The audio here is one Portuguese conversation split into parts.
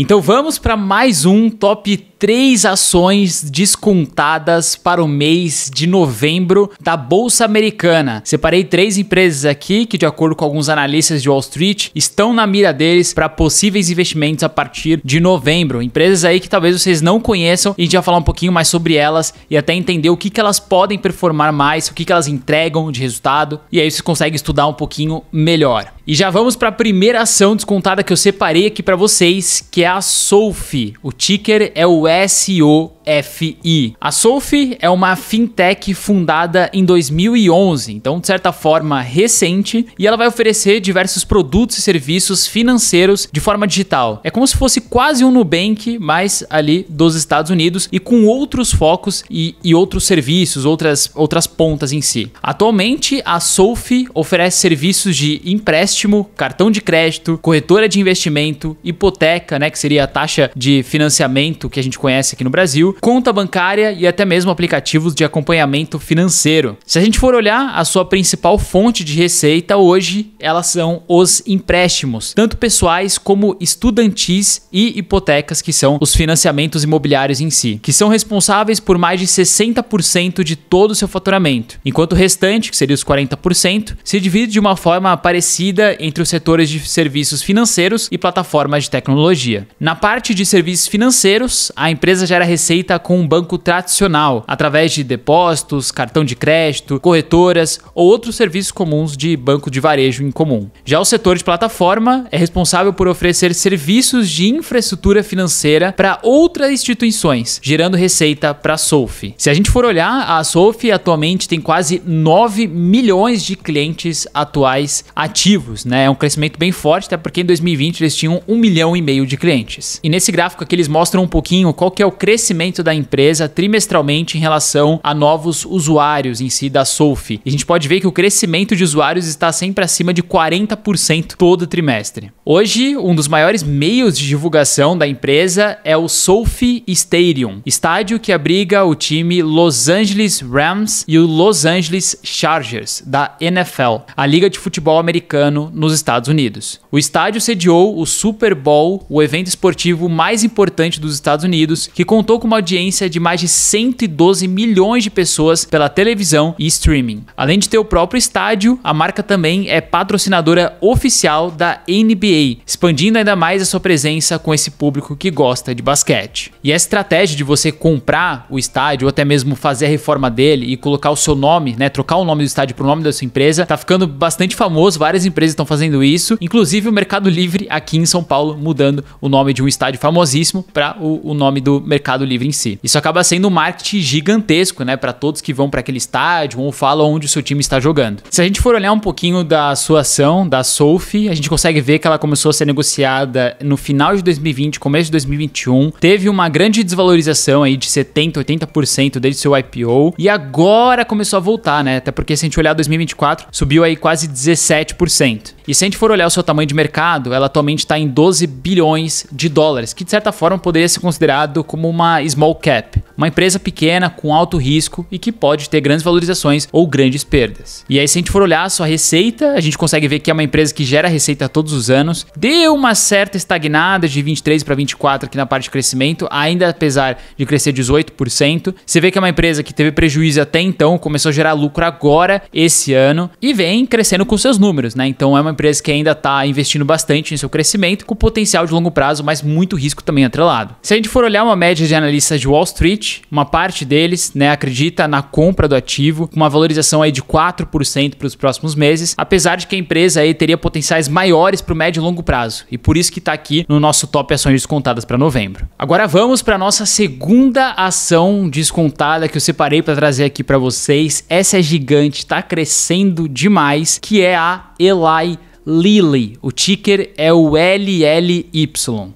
Então vamos para mais um top três ações descontadas para o mês de novembro da Bolsa Americana. Separei três empresas aqui que, de acordo com alguns analistas de Wall Street, estão na mira deles para possíveis investimentos a partir de novembro. Empresas aí que talvez vocês não conheçam e a gente vai falar um pouquinho mais sobre elas e até entender o que, que elas podem performar mais, o que, que elas entregam de resultado e aí você consegue estudar um pouquinho melhor. E já vamos para a primeira ação descontada que eu separei aqui para vocês, que é a Solfi. O ticker é o SOFI. A SOFI é uma fintech fundada em 2011, então de certa forma recente, e ela vai oferecer diversos produtos e serviços financeiros de forma digital. É como se fosse quase um Nubank, mas ali dos Estados Unidos e com outros focos e, e outros serviços, outras, outras pontas em si. Atualmente, a SOFI oferece serviços de empréstimo, cartão de crédito, corretora de investimento, hipoteca, né, que seria a taxa de financiamento que a gente gente conhece aqui no Brasil, conta bancária e até mesmo aplicativos de acompanhamento financeiro. Se a gente for olhar, a sua principal fonte de receita hoje, elas são os empréstimos, tanto pessoais como estudantis e hipotecas, que são os financiamentos imobiliários em si, que são responsáveis por mais de 60% de todo o seu faturamento, enquanto o restante, que seria os 40%, se divide de uma forma parecida entre os setores de serviços financeiros e plataformas de tecnologia. Na parte de serviços financeiros, a a empresa gera receita com um banco tradicional, através de depósitos, cartão de crédito, corretoras ou outros serviços comuns de banco de varejo em comum. Já o setor de plataforma é responsável por oferecer serviços de infraestrutura financeira para outras instituições, gerando receita para a Solfi. Se a gente for olhar, a Solfi atualmente tem quase 9 milhões de clientes atuais ativos, né? É um crescimento bem forte, até porque em 2020 eles tinham 1 milhão e meio de clientes. E nesse gráfico aqui eles mostram um pouquinho qual que é o crescimento da empresa trimestralmente em relação a novos usuários em si da Sofi. E a gente pode ver que o crescimento de usuários está sempre acima de 40% todo trimestre. Hoje, um dos maiores meios de divulgação da empresa é o Sofi Stadium, estádio que abriga o time Los Angeles Rams e o Los Angeles Chargers da NFL, a liga de futebol americano nos Estados Unidos. O estádio sediou o Super Bowl, o evento esportivo mais importante dos Estados Unidos Unidos, que contou com uma audiência de mais de 112 milhões de pessoas pela televisão e streaming. Além de ter o próprio estádio, a marca também é patrocinadora oficial da NBA, expandindo ainda mais a sua presença com esse público que gosta de basquete. E a estratégia de você comprar o estádio ou até mesmo fazer a reforma dele e colocar o seu nome, né, trocar o nome do estádio para o nome da sua empresa, tá ficando bastante famoso, várias empresas estão fazendo isso, inclusive o Mercado Livre aqui em São Paulo mudando o nome de um estádio famosíssimo para o, o nome nome do Mercado Livre em si. Isso acaba sendo um marketing gigantesco, né, para todos que vão para aquele estádio ou falam onde o seu time está jogando. Se a gente for olhar um pouquinho da sua ação, da Sophie, a gente consegue ver que ela começou a ser negociada no final de 2020, começo de 2021, teve uma grande desvalorização aí de 70, 80% desde seu IPO e agora começou a voltar, né? Até porque se a gente olhar 2024, subiu aí quase 17%. E se a gente for olhar o seu tamanho de mercado, ela atualmente está em 12 bilhões de dólares, que de certa forma poderia ser considerado considerado como uma small cap, uma empresa pequena com alto risco e que pode ter grandes valorizações ou grandes perdas. E aí se a gente for olhar a sua receita, a gente consegue ver que é uma empresa que gera receita todos os anos, deu uma certa estagnada de 23 para 24 aqui na parte de crescimento, ainda apesar de crescer 18%. Você vê que é uma empresa que teve prejuízo até então, começou a gerar lucro agora esse ano e vem crescendo com seus números, né? Então é uma empresa que ainda está investindo bastante em seu crescimento com potencial de longo prazo, mas muito risco também atrelado. Se a gente for olhar uma média de analistas de Wall Street, uma parte deles né, acredita na compra do ativo, com uma valorização aí de 4% para os próximos meses, apesar de que a empresa aí teria potenciais maiores para o médio e longo prazo. E por isso que está aqui no nosso top ações descontadas para novembro. Agora vamos para nossa segunda ação descontada que eu separei para trazer aqui para vocês. Essa é gigante, está crescendo demais, que é a Eli Lilly, O ticker é o LLY.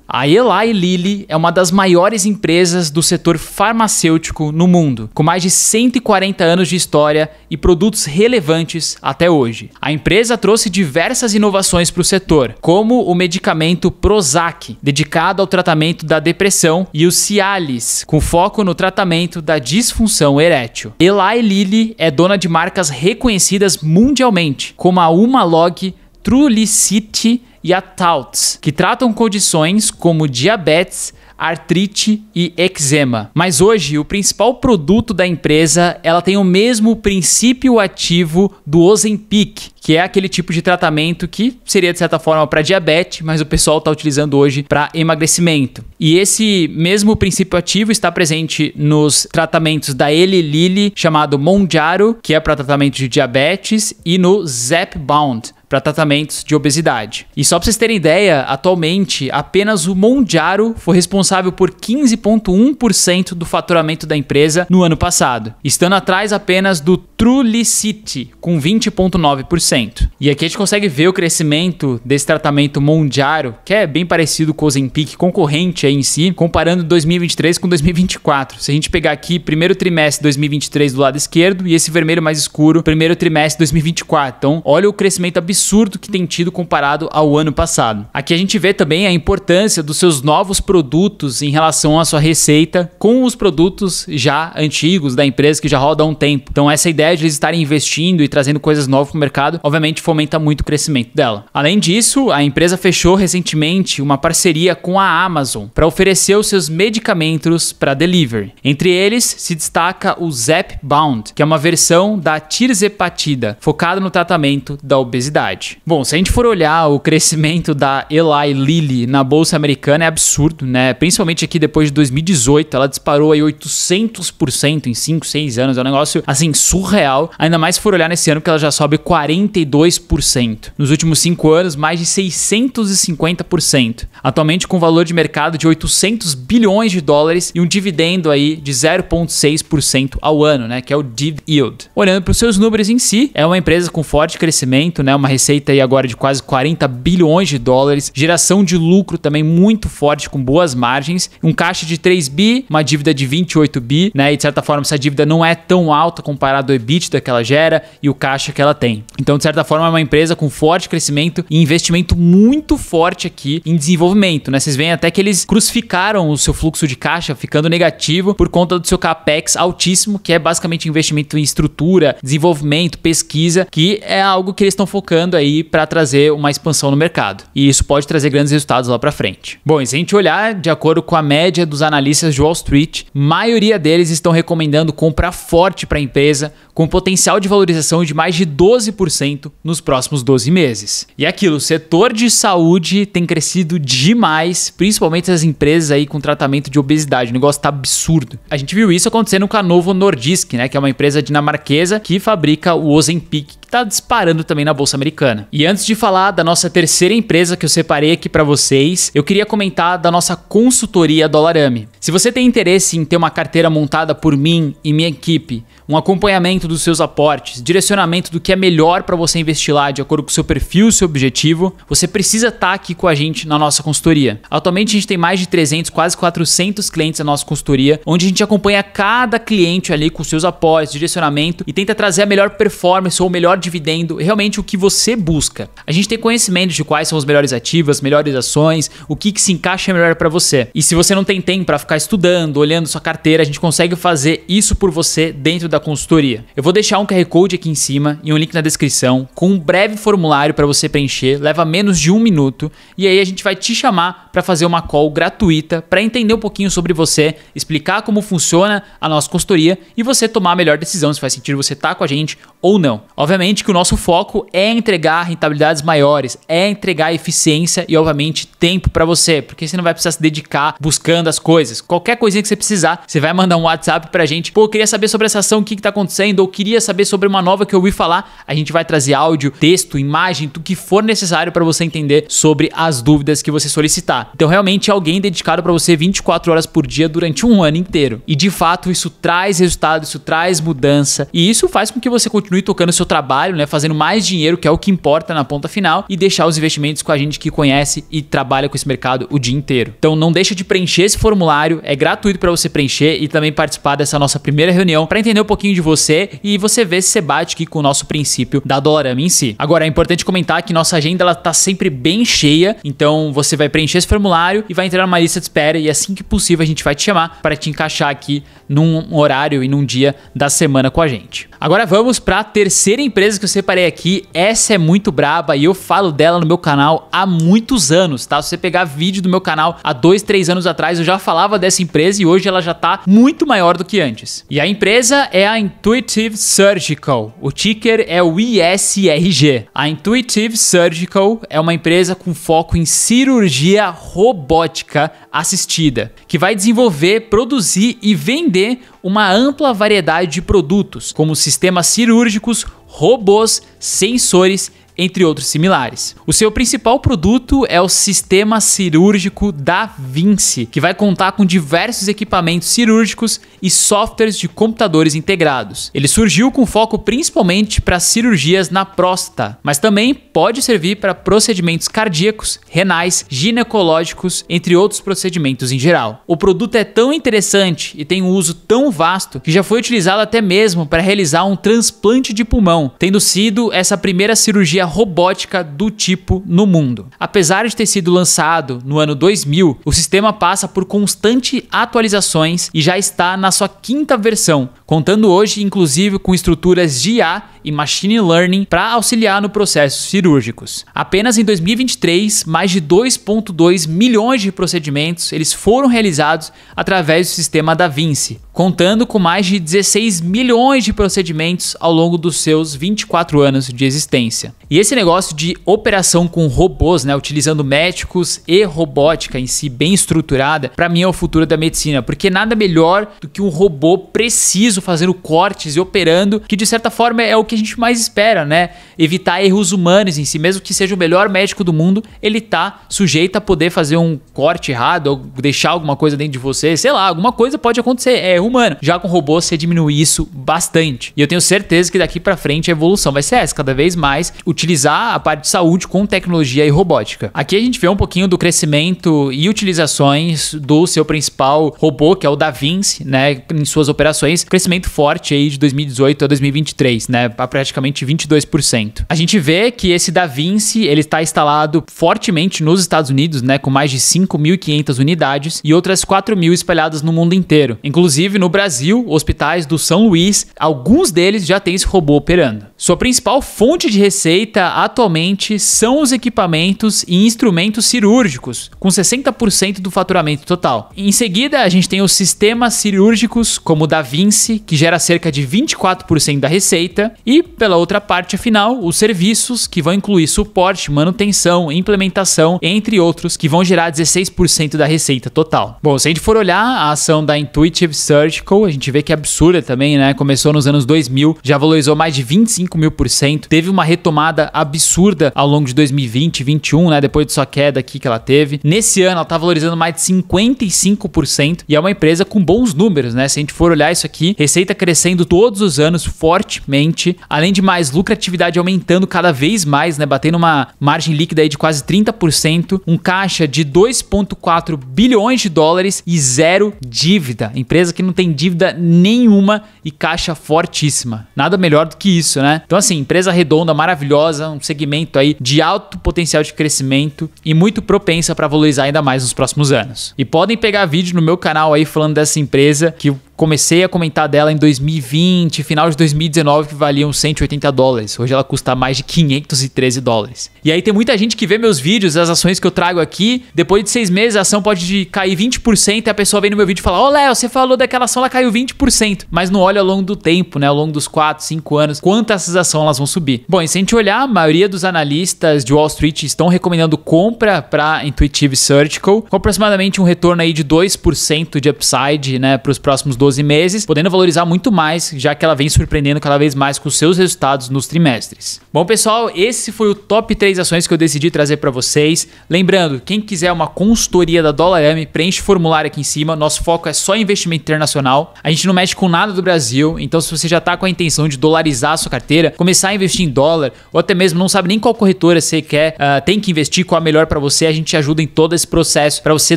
A Eli Lilly é uma das maiores empresas do setor farmacêutico no mundo, com mais de 140 anos de história e produtos relevantes até hoje. A empresa trouxe diversas inovações para o setor, como o medicamento Prozac, dedicado ao tratamento da depressão, e o Cialis, com foco no tratamento da disfunção erétil. Eli Lilly é dona de marcas reconhecidas mundialmente, como a Humalog Trulicity e a TALTS, que tratam condições como diabetes, artrite e eczema. Mas hoje, o principal produto da empresa, ela tem o mesmo princípio ativo do Ozempic, que é aquele tipo de tratamento que seria de certa forma para diabetes, mas o pessoal está utilizando hoje para emagrecimento. E esse mesmo princípio ativo está presente nos tratamentos da Eli Lilly, chamado Monjaro, que é para tratamento de diabetes, e no Zepbound, para tratamentos de obesidade. E só para vocês terem ideia, atualmente apenas o Mondiaro foi responsável por 15,1% do faturamento da empresa no ano passado, estando atrás apenas do Trulicity, com 20,9%. E aqui a gente consegue ver o crescimento desse tratamento Mondiaro, que é bem parecido com o ZenPik concorrente aí em si, comparando 2023 com 2024. Se a gente pegar aqui primeiro trimestre 2023 do lado esquerdo e esse vermelho mais escuro, primeiro trimestre 2024. Então, olha o crescimento absurdo absurdo que tem tido comparado ao ano passado. Aqui a gente vê também a importância dos seus novos produtos em relação à sua receita com os produtos já antigos da empresa que já roda há um tempo. Então essa ideia de eles estarem investindo e trazendo coisas novas para o mercado, obviamente fomenta muito o crescimento dela. Além disso, a empresa fechou recentemente uma parceria com a Amazon para oferecer os seus medicamentos para delivery. Entre eles se destaca o Zepbound, que é uma versão da tirzepatida focada no tratamento da obesidade verdade. Bom, se a gente for olhar o crescimento da Eli Lilly na bolsa americana é absurdo, né? Principalmente aqui depois de 2018, ela disparou aí 800% em 5, 6 anos, é um negócio assim surreal. Ainda mais se for olhar nesse ano que ela já sobe 42%. Nos últimos 5 anos, mais de 650%. Atualmente com valor de mercado de 800 bilhões de dólares e um dividendo aí de 0.6% ao ano, né, que é o div yield. Olhando para os seus números em si, é uma empresa com forte crescimento, né, uma receita aí agora de quase 40 bilhões de dólares, geração de lucro também muito forte, com boas margens, um caixa de 3 bi, uma dívida de 28 bi, né? E de certa forma essa dívida não é tão alta comparado ao EBITDA que ela gera e o caixa que ela tem. Então, de certa forma, é uma empresa com forte crescimento e investimento muito forte aqui em desenvolvimento, né? Vocês veem até que eles crucificaram o seu fluxo de caixa ficando negativo por conta do seu capex altíssimo, que é basicamente investimento em estrutura, desenvolvimento, pesquisa, que é algo que eles estão focando trabalhando aí para trazer uma expansão no mercado. E isso pode trazer grandes resultados lá para frente. Bom, e se a gente olhar de acordo com a média dos analistas de Wall Street, maioria deles estão recomendando compra forte para a empresa, com potencial de valorização de mais de 12% nos próximos 12 meses. E é aquilo, o setor de saúde tem crescido demais, principalmente as empresas aí com tratamento de obesidade. O negócio tá absurdo. A gente viu isso acontecendo com a Novo Nordisk, né, que é uma empresa dinamarquesa que fabrica o Ozempic, que tá disparando também na bolsa americana Americana. E antes de falar da nossa terceira empresa que eu separei aqui para vocês, eu queria comentar da nossa consultoria Dolarame. Se você tem interesse em ter uma carteira montada por mim e minha equipe, um acompanhamento dos seus aportes, direcionamento do que é melhor para você investir lá de acordo com o seu perfil, seu objetivo, você precisa estar tá aqui com a gente na nossa consultoria. Atualmente a gente tem mais de 300, quase 400 clientes na nossa consultoria, onde a gente acompanha cada cliente ali com seus aportes, direcionamento e tenta trazer a melhor performance ou o melhor dividendo, realmente o que você você busca. A gente tem conhecimento de quais são os melhores ativos, melhores ações, o que, que se encaixa melhor para você. E se você não tem tempo para ficar estudando, olhando sua carteira, a gente consegue fazer isso por você dentro da consultoria. Eu vou deixar um QR Code aqui em cima e um link na descrição com um breve formulário para você preencher, leva menos de um minuto e aí a gente vai te chamar para fazer uma call gratuita para entender um pouquinho sobre você, explicar como funciona a nossa consultoria e você tomar a melhor decisão se faz sentido você estar tá com a gente ou não. Obviamente que o nosso foco é entre entregar rentabilidades maiores, é entregar eficiência e, obviamente, tempo para você, porque você não vai precisar se dedicar buscando as coisas. Qualquer coisinha que você precisar, você vai mandar um WhatsApp pra gente. Pô, eu queria saber sobre essa ação, o que, que tá acontecendo, ou queria saber sobre uma nova que eu ouvi falar. A gente vai trazer áudio, texto, imagem, tudo que for necessário para você entender sobre as dúvidas que você solicitar. Então, realmente, é alguém dedicado para você 24 horas por dia durante um ano inteiro. E de fato, isso traz resultado, isso traz mudança, e isso faz com que você continue tocando seu trabalho, né? Fazendo mais dinheiro, que é o que importa na ponta final e deixar os investimentos com a gente que conhece e trabalha com esse mercado o dia inteiro. Então não deixa de preencher esse formulário, é gratuito para você preencher e também participar dessa nossa primeira reunião para entender um pouquinho de você e você ver se você bate aqui com o nosso princípio da Dolorama em si. Agora é importante comentar que nossa agenda ela tá sempre bem cheia, então você vai preencher esse formulário e vai entrar numa lista de espera e assim que possível a gente vai te chamar para te encaixar aqui num horário e num dia da semana com a gente. Agora vamos para a terceira empresa que eu separei aqui, essa é muito braba e eu falo dela no meu canal há muitos anos, tá? Se você pegar vídeo do meu canal há dois, três anos atrás, eu já falava dessa empresa e hoje ela já tá muito maior do que antes. E a empresa é a Intuitive Surgical. O ticker é o ISRG. A Intuitive Surgical é uma empresa com foco em cirurgia robótica assistida, que vai desenvolver, produzir e vender uma ampla variedade de produtos, como sistemas cirúrgicos, robôs, sensores entre outros similares. O seu principal produto é o sistema cirúrgico da Vinci, que vai contar com diversos equipamentos cirúrgicos e softwares de computadores integrados. Ele surgiu com foco principalmente para cirurgias na próstata, mas também pode servir para procedimentos cardíacos, renais, ginecológicos, entre outros procedimentos em geral. O produto é tão interessante e tem um uso tão vasto que já foi utilizado até mesmo para realizar um transplante de pulmão, tendo sido essa primeira cirurgia robótica do tipo no mundo. Apesar de ter sido lançado no ano 2000, o sistema passa por constantes atualizações e já está na sua quinta versão, contando hoje inclusive com estruturas de IA e machine learning para auxiliar no processos cirúrgicos. Apenas em 2023, mais de 2.2 milhões de procedimentos eles foram realizados através do sistema da Vinci, contando com mais de 16 milhões de procedimentos ao longo dos seus 24 anos de existência. E esse negócio de operação com robôs, né, utilizando médicos e robótica em si bem estruturada, para mim é o futuro da medicina, porque nada melhor do que um robô preciso fazendo cortes e operando, que de certa forma é o que a gente mais espera, né? Evitar erros humanos em si, mesmo que seja o melhor médico do mundo, ele tá sujeito a poder fazer um corte errado ou deixar alguma coisa dentro de você, sei lá, alguma coisa pode acontecer, é humano. Já com robô você diminui isso bastante. E eu tenho certeza que daqui para frente a evolução vai ser essa, cada vez mais o utilizar a parte de saúde com tecnologia e robótica. Aqui a gente vê um pouquinho do crescimento e utilizações do seu principal robô, que é o da Vinci, né, em suas operações, crescimento forte aí de 2018 a 2023, né, a praticamente 22%. A gente vê que esse da Vinci, ele está instalado fortemente nos Estados Unidos, né, com mais de 5.500 unidades e outras 4.000 espalhadas no mundo inteiro. Inclusive no Brasil, hospitais do São Luís, alguns deles já têm esse robô operando. Sua principal fonte de receita feita atualmente são os equipamentos e instrumentos cirúrgicos, com 60% do faturamento total. Em seguida, a gente tem os sistemas cirúrgicos, como o da Vinci, que gera cerca de 24% da receita, e, pela outra parte, afinal, os serviços, que vão incluir suporte, manutenção, implementação, entre outros, que vão gerar 16% da receita total. Bom, se a gente for olhar a ação da Intuitive Surgical, a gente vê que é absurda também, né? Começou nos anos 2000, já valorizou mais de 25 mil por cento, teve uma retomada absurda ao longo de 2020, 2021, né? Depois de sua queda aqui que ela teve. Nesse ano, ela tá valorizando mais de 55% e é uma empresa com bons números, né? Se a gente for olhar isso aqui, receita crescendo todos os anos fortemente, além de mais lucratividade aumentando cada vez mais, né? Batendo uma margem líquida aí de quase 30%, um caixa de 2,4 bilhões de dólares e zero dívida. Empresa que não tem dívida nenhuma e caixa fortíssima. Nada melhor do que isso, né? Então, assim, empresa redonda, maravilhosa valiosa, um segmento aí de alto potencial de crescimento e muito propensa para valorizar ainda mais nos próximos anos. E podem pegar vídeo no meu canal aí falando dessa empresa que comecei a comentar dela em 2020, final de 2019, que valia uns 180 dólares. Hoje ela custa mais de 513 dólares. E aí tem muita gente que vê meus vídeos, as ações que eu trago aqui. Depois de seis meses, a ação pode cair 20% e a pessoa vem no meu vídeo e fala: Ô oh, Léo, você falou daquela ação, ela caiu 20%. Mas não olha ao longo do tempo, né? Ao longo dos 4, 5 anos, quanto essas ações elas vão subir. Bom, e se a gente olhar, a maioria dos analistas de Wall Street estão recomendando compra para Intuitive Surgical, com aproximadamente um retorno aí de 2% de upside, né, para os próximos 12 meses, podendo valorizar muito mais, já que ela vem surpreendendo cada vez mais com seus resultados nos trimestres. Bom, pessoal, esse foi o top 3 ações que eu decidi trazer para vocês. Lembrando, quem quiser uma consultoria da Dollar M preenche o formulário aqui em cima. Nosso foco é só investimento internacional. A gente não mexe com nada do Brasil, então se você já está com a intenção de dolarizar a sua carteira, começar a investir em dólar, ou até mesmo não sabe nem qual corretora você quer, uh, tem que investir, qual a melhor para você, a gente te ajuda em todo esse processo para você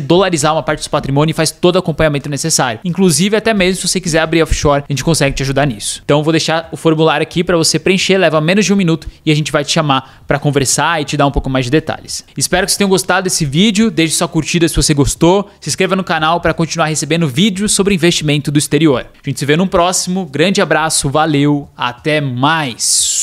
dolarizar uma parte do seu patrimônio e faz todo o acompanhamento necessário. Inclusive, até mesmo se você quiser abrir offshore, a gente consegue te ajudar nisso. Então vou deixar o formulário aqui para você preencher, leva menos de um minuto e a gente vai te chamar para conversar e te dar um pouco mais de detalhes. Espero que vocês tenham gostado desse vídeo, deixe sua curtida se você gostou, se inscreva no canal para continuar recebendo vídeos sobre investimento do exterior. A gente se vê no próximo, grande abraço, valeu, até mais!